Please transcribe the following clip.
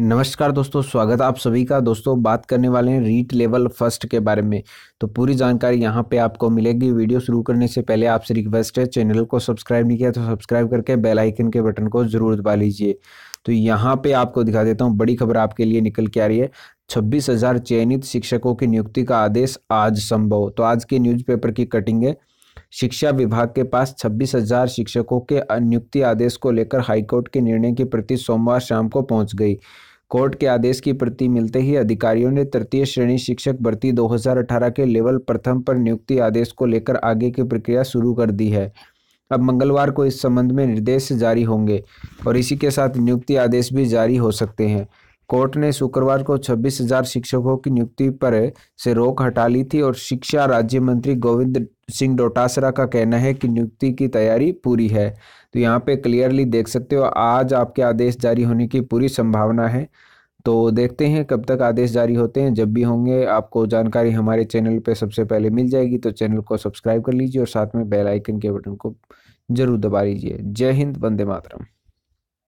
नमस्कार दोस्तों स्वागत आप सभी का दोस्तों बात करने वाले हैं रीट लेवल फर्स्ट के बारे में तो पूरी जानकारी यहाँ पे आपको मिलेगी वीडियो शुरू करने से पहले आपसे रिक्वेस्ट है चैनल को सब्सक्राइब नहीं किया तो सब्सक्राइब करके बेल आइकन के बटन को ज़रूर दबा लीजिए तो यहाँ पे आपको दिखा देता हूँ बड़ी खबर आपके लिए निकल के आ रही है छब्बीस चयनित शिक्षकों की नियुक्ति का आदेश आज संभव तो आज के न्यूज़पेपर की कटिंग है शिक्षा विभाग के पास छब्बीस हजार शिक्षकों के नियुक्ति आदेश को लेकर हाईकोर्ट के निर्णय की प्रति सोमवार शाम को पहुंच गई कोर्ट के आदेश की प्रति मिलते ही अधिकारियों ने तृतीय श्रेणी शिक्षक भर्ती 2018 के लेवल प्रथम पर नियुक्ति आदेश को लेकर आगे की प्रक्रिया शुरू कर दी है अब मंगलवार को इस संबंध में निर्देश जारी होंगे और इसी के साथ नियुक्ति आदेश भी जारी हो सकते हैं कोर्ट ने शुक्रवार को 26,000 शिक्षकों की नियुक्ति पर से रोक हटा ली थी और शिक्षा राज्य मंत्री गोविंद सिंह डोटासरा का कहना है कि नियुक्ति की तैयारी पूरी है तो यहाँ पे क्लियरली देख सकते हो आज आपके आदेश जारी होने की पूरी संभावना है तो देखते हैं कब तक आदेश जारी होते हैं जब भी होंगे आपको जानकारी हमारे चैनल पे सबसे पहले मिल जाएगी तो चैनल को सब्सक्राइब कर लीजिए और साथ में बेल आइकन के बटन को जरूर दबा लीजिए जय हिंद वंदे मातरम